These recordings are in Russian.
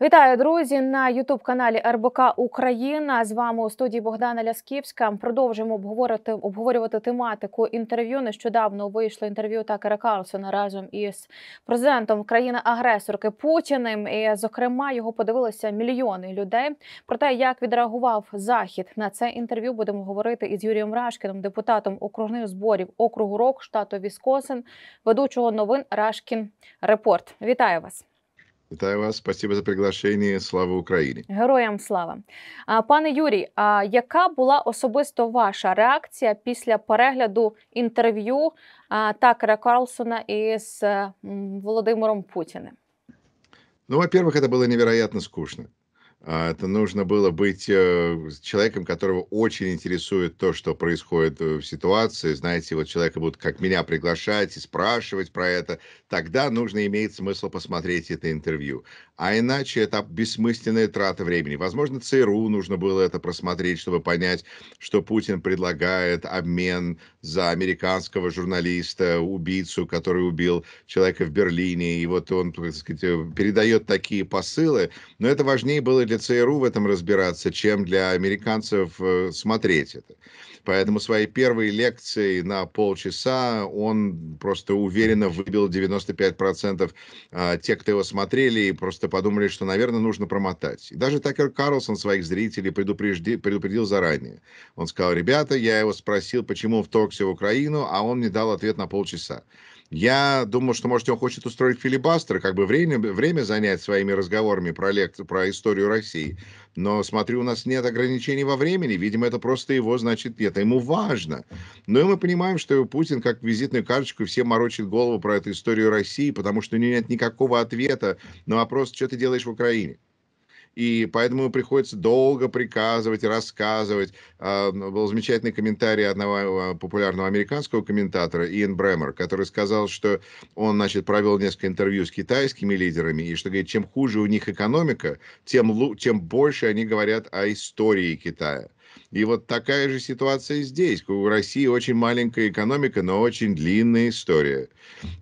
Вітаю, друзі, на Ютуб-каналі РБК Україна. З вами у студії Богдана Лясківська. Продовжуємо обговорити обговорювати тематику інтерв'ю. Нещодавно вийшло інтерв'ю Такера Карлсона разом із президентом країни-агресорки Путіним. І, Зокрема, його подивилися мільйони людей. Про те, як відреагував захід на це інтерв'ю, будемо говорити із Юрієм Рашкіном, депутатом окружних зборів округу Рок штату Вісконсин. ведучого новин Рашкін Репорт. Вітаю вас. Вітаю вас, спасибо за приглашення. Слава Україні, героям слава, а, пане Юрій. А яка була особисто ваша реакція після перегляду інтерв'ю а, Такера Карлсона із Володимиром Путіним? Ну, во-первых, это было невероятно скучно. А, это нужно было быть э, человеком, которого очень интересует то, что происходит э, в ситуации. Знаете, вот человека будут как меня приглашать и спрашивать про это. Тогда нужно имеет смысл посмотреть это интервью а иначе это бессмысленная трата времени. Возможно, ЦРУ нужно было это просмотреть, чтобы понять, что Путин предлагает обмен за американского журналиста, убийцу, который убил человека в Берлине, и вот он, так сказать, э, передает такие посылы. Но это важнее было для ЦРУ в этом разбираться, чем для американцев э, смотреть это. Поэтому свои первые лекции на полчаса он просто уверенно выбил 95% а, тех, кто его смотрели, и просто подумали, что, наверное, нужно промотать. И даже Такер Карлсон своих зрителей предупреди, предупредил заранее. Он сказал, ребята, я его спросил, почему он вторгся в Украину, а он мне дал ответ на полчаса. Я думаю, что, может, он хочет устроить филибастер, как бы время, время занять своими разговорами про, лект, про историю России. Но, смотрю, у нас нет ограничений во времени. Видимо, это просто его, значит, это ему важно. Но и мы понимаем, что Путин, как визитную карточку, все морочит голову про эту историю России, потому что у него нет никакого ответа на вопрос, что ты делаешь в Украине и поэтому приходится долго приказывать, рассказывать. А, был замечательный комментарий одного а, популярного американского комментатора, Иэн Бремер, который сказал, что он, значит, провел несколько интервью с китайскими лидерами, и что, говорит, чем хуже у них экономика, тем, тем больше они говорят о истории Китая. И вот такая же ситуация здесь. У России очень маленькая экономика, но очень длинная история.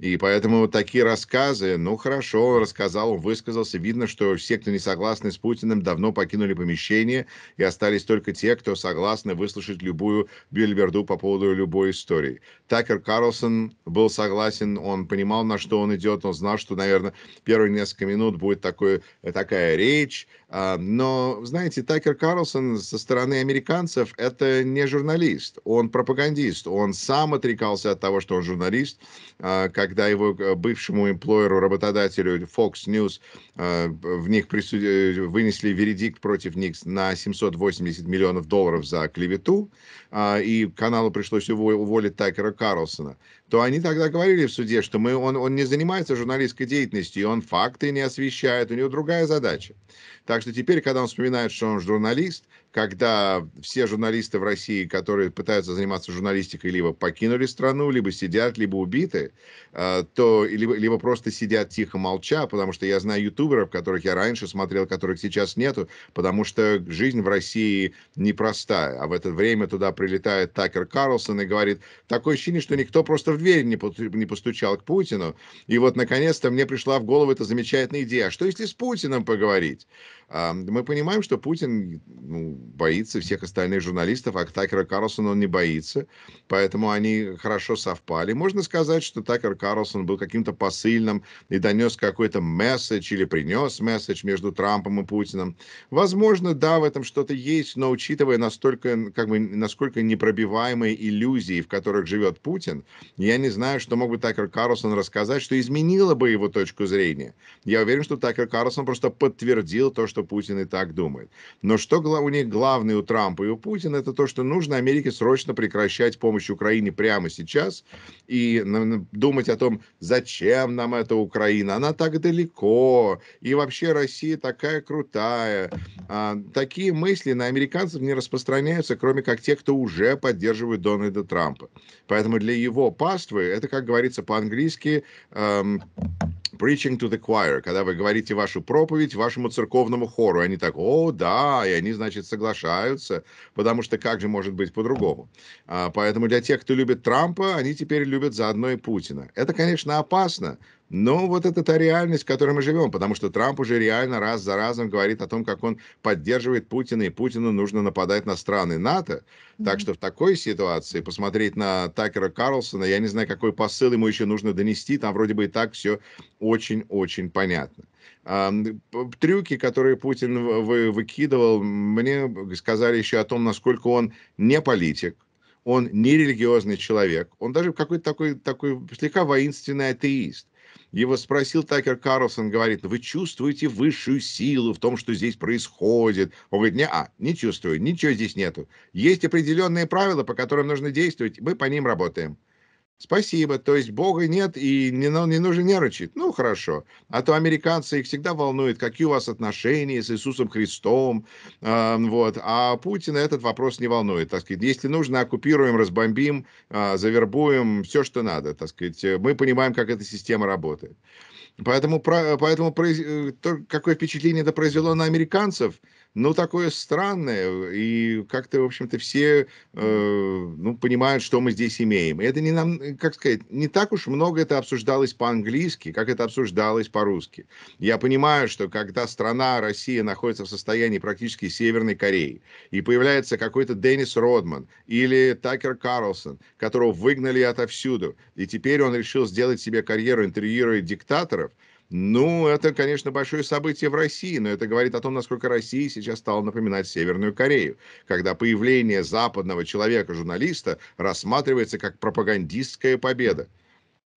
И поэтому такие рассказы, ну хорошо, он рассказал, он высказался. Видно, что все, кто не согласны с Путиным, давно покинули помещение, и остались только те, кто согласны выслушать любую бельберду по поводу любой истории. Такер Карлсон был согласен, он понимал, на что он идет, он знал, что, наверное, первые несколько минут будет такой, такая речь. А, но, знаете, Такер Карлсон со стороны американцев Рязанцев – это не журналист, он пропагандист. Он сам отрекался от того, что он журналист, а, когда его э, бывшему эмплойеру, работодателю Fox News а, в них присуд... вынесли вердикт против них на 780 миллионов долларов за клевету, а, и каналу пришлось уволить Такера Карлсона, то они тогда говорили в суде, что мы, он, он не занимается журналистской деятельностью, он факты не освещает, у него другая задача. Так что теперь, когда он вспоминает, что он журналист, когда все журналисты в России, которые пытаются заниматься журналистикой, либо покинули страну, либо сидят, либо убиты, а, то либо, либо просто сидят тихо молча, потому что я знаю ютуберов, которых я раньше смотрел, которых сейчас нету, потому что жизнь в России непростая. А в это время туда прилетает Такер Карлсон и говорит, такое ощущение, что никто просто в дверь не, не постучал к Путину. И вот, наконец-то, мне пришла в голову эта замечательная идея. А что если с Путиным поговорить? Мы понимаем, что Путин ну, боится всех остальных журналистов, а Такера Карлсона он не боится, поэтому они хорошо совпали. Можно сказать, что Такер Карлсон был каким-то посыльным и донес какой-то месседж или принес месседж между Трампом и Путиным. Возможно, да, в этом что-то есть, но учитывая настолько, как бы, насколько непробиваемые иллюзии, в которых живет Путин, я не знаю, что мог бы Такер Карлсон рассказать, что изменило бы его точку зрения. Я уверен, что Такер Карлсон просто подтвердил то, что что Путин и так думает. Но что у них главное у Трампа и у Путина, это то, что нужно Америке срочно прекращать помощь Украине прямо сейчас и думать о том, зачем нам эта Украина, она так далеко, и вообще Россия такая крутая. А, такие мысли на американцев не распространяются, кроме как те, кто уже поддерживает Дональда Трампа. Поэтому для его паствы это, как говорится по-английски, эм, preaching to the choir, когда вы говорите вашу проповедь вашему церковному хору. Они так, о, да, и они, значит, соглашаются, потому что как же может быть по-другому? А, поэтому для тех, кто любит Трампа, они теперь любят заодно и Путина. Это, конечно, опасно, но вот это та реальность, в которой мы живем, потому что Трамп уже реально раз за разом говорит о том, как он поддерживает Путина, и Путину нужно нападать на страны НАТО. Mm-hmm. Так что в такой ситуации посмотреть на Такера Карлсона, я не знаю, какой посыл ему еще нужно донести, там вроде бы и так все очень-очень понятно. А, трюки, которые Путин выкидывал, мне сказали еще о том, насколько он не политик, он не религиозный человек, он даже какой-то такой, такой слегка воинственный атеист. Его спросил Такер Карлсон, говорит, вы чувствуете высшую силу в том, что здесь происходит? Он говорит, не, а, не чувствую, ничего здесь нету. Есть определенные правила, по которым нужно действовать, мы по ним работаем. Спасибо, то есть Бога нет и не, не нужно нервничать. Ну, хорошо. А то американцы их всегда волнуют. какие у вас отношения с Иисусом Христом, э, вот. А Путина этот вопрос не волнует, так сказать. Если нужно, оккупируем, разбомбим, э, завербуем, все, что надо, так сказать. Мы понимаем, как эта система работает. Поэтому, поэтому э, какое впечатление это произвело на американцев, ну, такое странное. И как-то, в общем-то, все э, ну, понимают, что мы здесь имеем. И Это не нам, э, как сказать, не так уж много это обсуждалось по-английски, как это обсуждалось по-русски. Я понимаю, что когда страна, Россия, находится в состоянии практически Северной Кореи, и появляется какой-то Деннис Родман или Такер Карлсон, которого выгнали отовсюду, и теперь он решил сделать себе карьеру, интервьюируя диктатора, ну, это, конечно, большое событие в России, но это говорит о том, насколько Россия сейчас стала напоминать Северную Корею, когда появление западного человека-журналиста рассматривается как пропагандистская победа.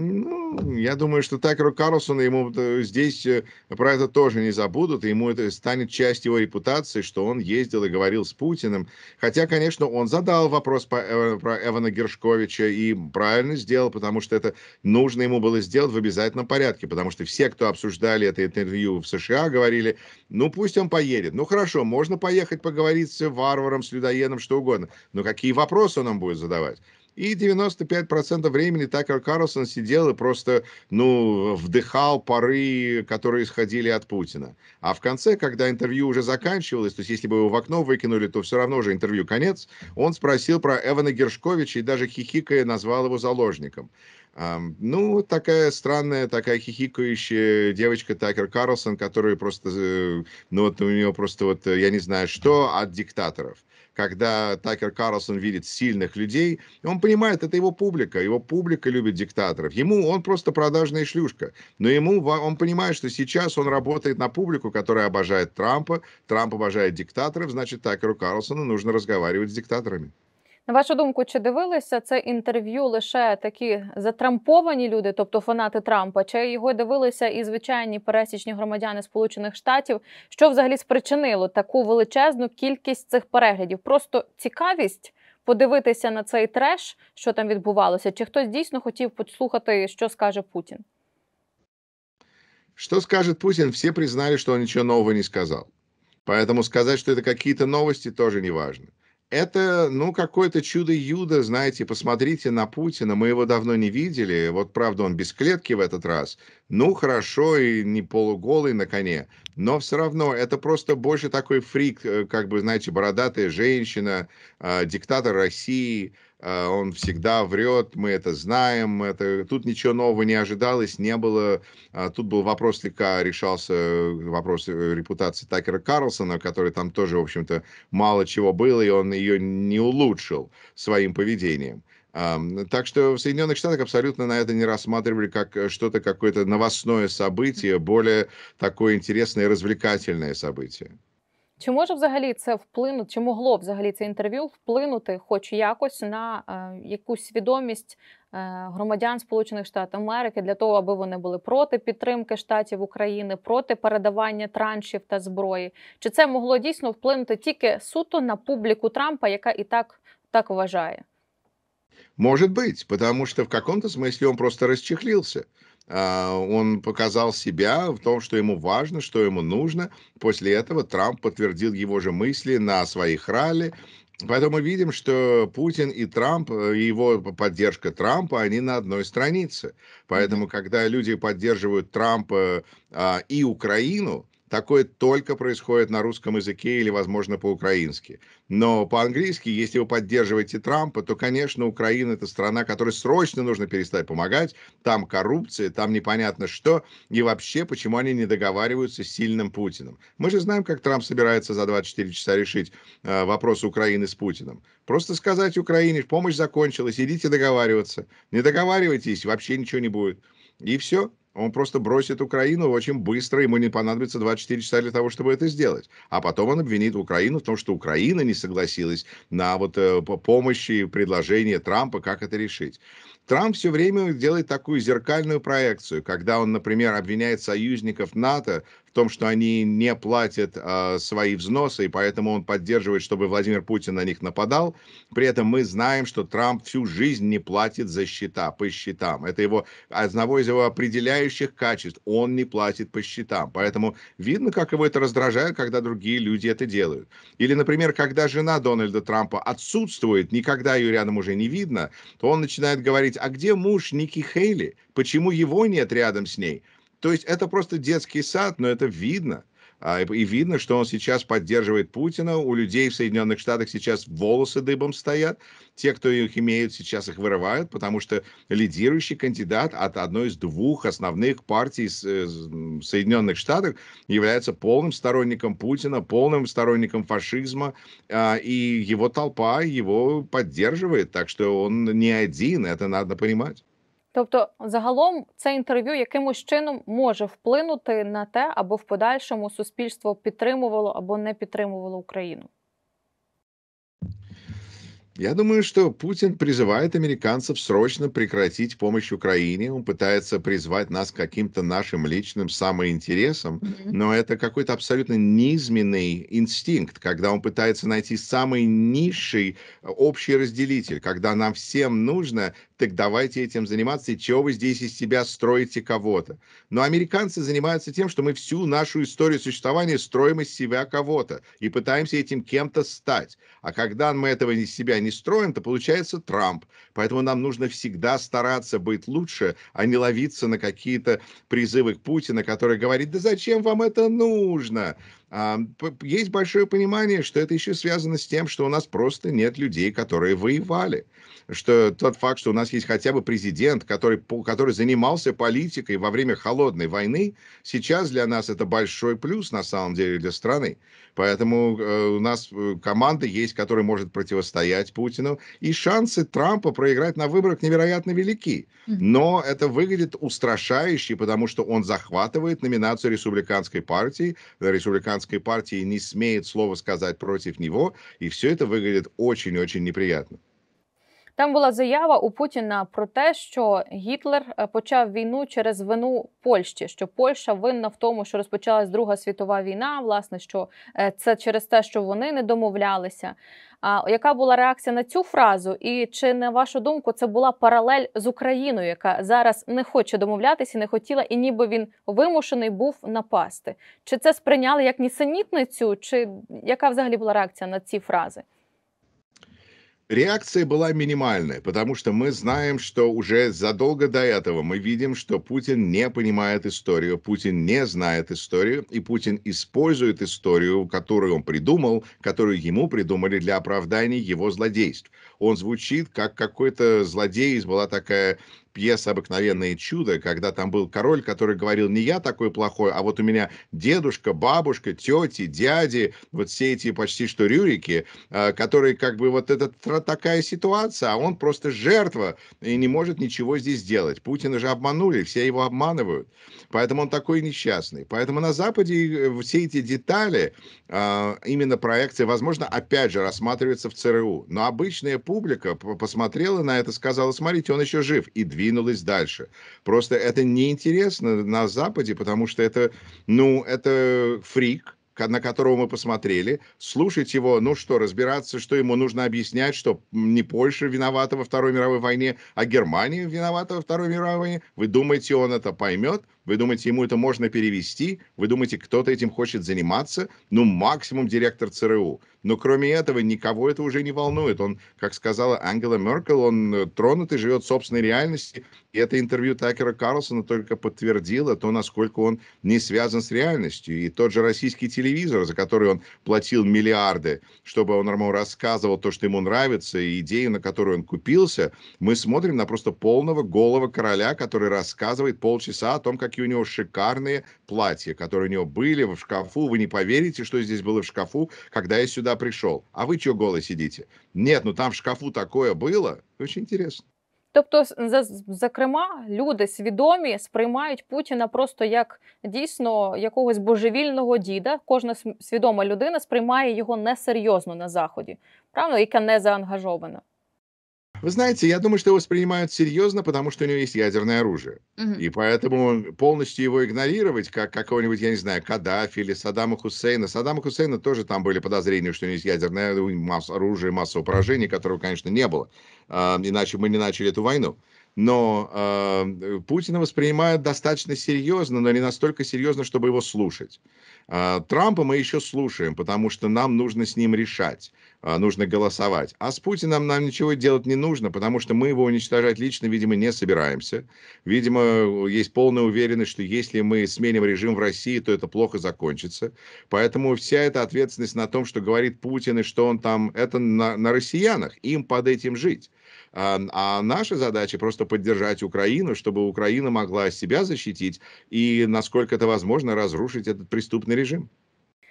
Ну, я думаю, что Такеру Карлсона ему э, здесь э, про это тоже не забудут, и ему это станет часть его репутации, что он ездил и говорил с Путиным. Хотя, конечно, он задал вопрос по, э, про Эвана Гершковича и правильно сделал, потому что это нужно ему было сделать в обязательном порядке, потому что все, кто обсуждали это интервью в США, говорили, ну, пусть он поедет. Ну, хорошо, можно поехать поговорить с варваром, с людоедом, что угодно, но какие вопросы он нам будет задавать? И 95% времени Такер Карлсон сидел и просто, ну, вдыхал пары, которые исходили от Путина. А в конце, когда интервью уже заканчивалось, то есть если бы его в окно выкинули, то все равно же интервью конец, он спросил про Эвана Гершковича и даже хихикая назвал его заложником. Ну, такая странная, такая хихикающая девочка Такер Карлсон, которая просто, э, ну вот у нее просто вот, э, я не знаю, что от диктаторов. Когда Такер Карлсон видит сильных людей, он понимает, это его публика, его публика любит диктаторов. Ему он просто продажная шлюшка, но ему он понимает, что сейчас он работает на публику, которая обожает Трампа, Трамп обожает диктаторов, значит, Такеру Карлсону нужно разговаривать с диктаторами. На вашу думку, чи дивилися це інтерв'ю лише такі затрамповані люди, тобто фанати Трампа, чи його дивилися і звичайні пересічні громадяни Сполучених Штатів, що взагалі спричинило таку величезну кількість цих переглядів? Просто цікавість подивитися на цей треш, що там відбувалося, чи хтось дійсно хотів послухати, що скаже Путін? Что скажет Путин? Все признали, что он ничего нового не сказал. Поэтому сказать, что это какие-то новости, тоже не важно. это, ну, какое-то чудо-юдо, знаете, посмотрите на Путина, мы его давно не видели, вот, правда, он без клетки в этот раз, ну, хорошо, и не полуголый на коне, но все равно это просто больше такой фрик, э, как бы, знаете, бородатая женщина, э, диктатор России, Э, он всегда врет, мы это знаем, это, тут ничего нового не ожидалось, не было. А тут был вопрос слегка, решался э, вопрос э, репутации Такера Карлсона, который там тоже, в общем-то, мало чего было, и он ее не улучшил своим поведением. Так что в Соединенных Штатах абсолютно на это не рассматривали как что-то, какое-то новостное событие, более такое интересное развлекательное событие. Чи може взагалі це вплинути, чи могло взагалі це інтерв'ю вплинути, хоч якось на е, якусь свідомість е, громадян Сполучених Штатів Америки для того, аби вони були проти підтримки штатів України, проти передавання траншів та зброї? Чи це могло дійсно вплинути тільки суто на публіку Трампа, яка і так так вважає? може быть, тому что в каком-то смысле он просто расчехлился. А, он показал себя в том, что ему важно, что ему нужно. После этого Трамп подтвердил его же мысли на своих ралли. Поэтому мы видим, что Путин и Трамп, э, его поддержка Трампа, они на одной странице. Поэтому, когда люди поддерживают Трампа а, и Украину, Такое только происходит на русском языке или, возможно, по-украински. Но по-английски, если вы поддерживаете Трампа, то, конечно, Украина – это страна, которой срочно нужно перестать помогать. Там коррупция, там непонятно что. И вообще, почему они не договариваются с сильным Путиным. Мы же знаем, как Трамп собирается за 24 часа решить э, вопрос Украины с Путиным. Просто сказать Украине, помощь закончилась, идите договариваться. Не договаривайтесь, вообще ничего не будет. И все. Он просто бросит Украину очень быстро, ему не понадобится 24 часа для того, чтобы это сделать. А потом он обвинит Украину в том, что Украина не согласилась на вот э, помощи и предложения Трампа, как это решить. Трамп все время делает такую зеркальную проекцию, когда он, например, обвиняет союзников НАТО в том, что они не платят э, свои взносы, и поэтому он поддерживает, чтобы Владимир Путин на них нападал. При этом мы знаем, что Трамп всю жизнь не платит за счета, по счетам. Это его одного из его определяющих качеств. Он не платит по счетам. Поэтому видно, как его это раздражает, когда другие люди это делают. Или, например, когда жена Дональда Трампа отсутствует, никогда ее рядом уже не видно, то он начинает говорить, а где муж Ники Хейли? Почему его нет рядом с ней? То есть это просто детский сад, но это видно. А, и видно, что он сейчас поддерживает Путина. У людей в Соединенных Штатах сейчас волосы дыбом стоят. Те, кто их имеют, сейчас их вырывают, потому что лидирующий кандидат от одной из двух основных партий в э, Соединенных Штатах является полным сторонником Путина, полным сторонником фашизма. А, и его толпа его поддерживает. Так что он не один, это надо понимать. Тобто, загалом це інтерв'ю якимось чином може вплинути на те, аби в подальшому суспільство підтримувало або не підтримувало Україну. Я думаю, что Путин призывает американцев срочно прекратить помощь Украине. Он пытается призвать нас к каким-то нашим личным самоинтересам, но это какой-то абсолютно низменный инстинкт, когда он пытается найти самый низший э, общий разделитель, когда нам всем нужно, так давайте этим заниматься, и чего вы здесь из себя строите кого-то. Но американцы занимаются тем, что мы всю нашу историю существования строим из себя кого-то и пытаемся этим кем-то стать. А когда мы этого из себя не не строим, то получается Трамп. Поэтому нам нужно всегда стараться быть лучше, а не ловиться на какие-то призывы к Путина, который говорит, да зачем вам это нужно? Есть большое понимание, что это еще связано с тем, что у нас просто нет людей, которые воевали. Что тот факт, что у нас есть хотя бы президент, который, который занимался политикой во время холодной войны, сейчас для нас это большой плюс на самом деле для страны. Поэтому э, у нас э, команда есть, которая может противостоять Путину. И шансы Трампа проиграть на выборах невероятно велики. Но это выглядит устрашающе, потому что он захватывает номинацию республиканской партии, э, республиканской республиканской партии не смеет слова сказать против него, и все это выглядит очень-очень неприятно. Там була заява у Путіна про те, що Гітлер е, почав війну через вину Польщі, що Польща винна в тому, що розпочалась Друга світова війна. Власне, що е, це через те, що вони не домовлялися. А яка була реакція на цю фразу? І чи на вашу думку це була паралель з Україною, яка зараз не хоче домовлятися, не хотіла, і ніби він вимушений був напасти? Чи це сприйняли як нісенітницю, чи яка взагалі була реакція на ці фрази? Реакция была минимальная, потому что мы знаем, что уже задолго до этого мы видим, что Путин не понимает историю, Путин не знает историю, и Путин использует историю, которую он придумал, которую ему придумали для оправдания его злодейств. Он звучит как какой-то злодей, была такая пьеса «Обыкновенное чудо», когда там был король, который говорил, не я такой плохой, а вот у меня дедушка, бабушка, тети, дяди, вот все эти почти что рюрики, а, которые как бы вот это такая ситуация, а он просто жертва и не может ничего здесь делать. Путина же обманули, все его обманывают. Поэтому он такой несчастный. Поэтому на Западе э, все эти детали, а, именно проекции, возможно, опять же рассматриваются в ЦРУ. Но обычная публика посмотрела на это, сказала, смотрите, он еще жив. И двинулось дальше. Просто это неинтересно на Западе, потому что это, ну, это фрик, на которого мы посмотрели, слушать его, ну что, разбираться, что ему нужно объяснять, что не Польша виновата во Второй мировой войне, а Германия виновата во Второй мировой войне. Вы думаете, он это поймет? Вы думаете, ему это можно перевести? Вы думаете, кто-то этим хочет заниматься? Ну, максимум директор ЦРУ. Но кроме этого, никого это уже не волнует. Он, как сказала Ангела Меркель, он э, тронут и живет собственной реальности. И это интервью Такера Карлсона только подтвердило то, насколько он не связан с реальностью. И тот же российский телевизор, за который он платил миллиарды, чтобы он ему рассказывал то, что ему нравится, и идею, на которую он купился, мы смотрим на просто полного голого короля, который рассказывает полчаса о том, как у него шикарные платья, которые у него были в шкафу. Вы не поверите, что здесь было в шкафу, когда я сюда пришел. А вы что голые сидите? Нет, ну там в шкафу такое было. Очень интересно. Тобто, зокрема, люди свідомі сприймають Путіна просто як дійсно якогось божевільного діда. Кожна свідома людина сприймає його несерйозно на заході, правильно, яка не заангажована. Вы знаете, я думаю, что его воспринимают серьезно, потому что у него есть ядерное оружие. Угу. И поэтому полностью его игнорировать, как какого-нибудь, я не знаю, Каддафи или Саддама Хусейна. Саддама Хусейна тоже там были подозрения, что у него есть ядерное э, оружие, масса поражений, которого, конечно, не было. А, иначе мы не начали эту войну но э, Путина воспринимают достаточно серьезно, но не настолько серьезно, чтобы его слушать. Э, Трампа мы еще слушаем, потому что нам нужно с ним решать, э, нужно голосовать. А с Путиным нам ничего делать не нужно, потому что мы его уничтожать лично, видимо, не собираемся. Видимо, есть полная уверенность, что если мы сменим режим в России, то это плохо закончится. Поэтому вся эта ответственность на том, что говорит Путин и что он там, это на, на россиянах, им под этим жить. А наша задача просто поддержать Украину, чтобы Украина могла себя защитить и, насколько это возможно, разрушить этот преступный режим.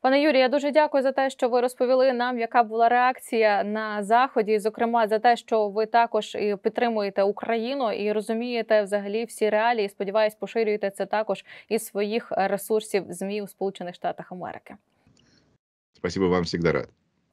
Пане Юрію, я дуже дякую за те, що ви розповіли нам, яка була реакція на заході, зокрема за те, що ви також і е, підтримуєте Україну і розумієте взагалі всі реалії. Сподіваюсь, поширюєте це також із своїх е, ресурсів змі у Сполучених Штатах Америки. Спасибо вам завжди рад.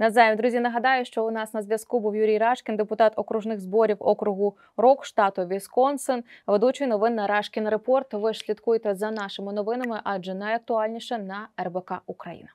Назаєм, друзі, нагадаю, що у нас на зв'язку був Юрій Рашкін, депутат окружних зборів округу Рок штату Вісконсин. Ведучий новин на Рашкін Репорт. Ви ж слідкуйте за нашими новинами, адже найактуальніше на РБК Україна.